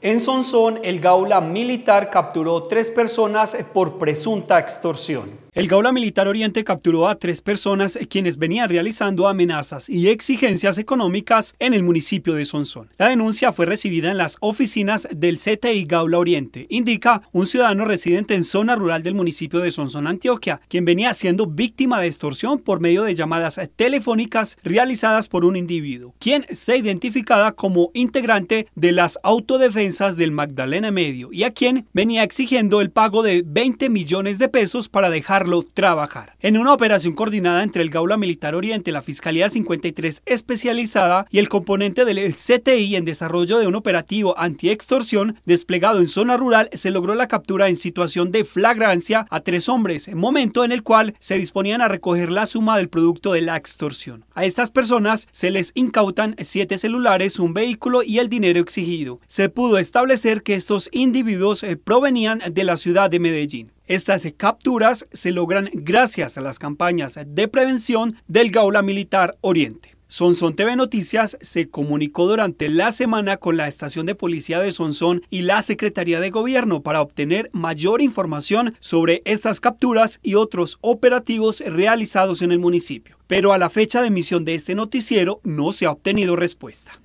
En Sonsón, el Gaula militar capturó tres personas por presunta extorsión. El Gaula Militar Oriente capturó a tres personas eh, quienes venían realizando amenazas y exigencias económicas en el municipio de Sonsón. La denuncia fue recibida en las oficinas del CTI Gaula Oriente, indica un ciudadano residente en zona rural del municipio de Sonsón, Antioquia, quien venía siendo víctima de extorsión por medio de llamadas telefónicas realizadas por un individuo, quien se identificaba como integrante de las autodefensas del Magdalena Medio y a quien venía exigiendo el pago de 20 millones de pesos para dejar trabajar. En una operación coordinada entre el Gaula Militar Oriente, la Fiscalía 53 especializada y el componente del CTI en desarrollo de un operativo anti-extorsión desplegado en zona rural, se logró la captura en situación de flagrancia a tres hombres, en momento en el cual se disponían a recoger la suma del producto de la extorsión. A estas personas se les incautan siete celulares, un vehículo y el dinero exigido. Se pudo establecer que estos individuos eh, provenían de la ciudad de Medellín. Estas capturas se logran gracias a las campañas de prevención del Gaula Militar Oriente. Sonson TV Noticias se comunicó durante la semana con la estación de policía de Sonson y la Secretaría de Gobierno para obtener mayor información sobre estas capturas y otros operativos realizados en el municipio. Pero a la fecha de emisión de este noticiero no se ha obtenido respuesta.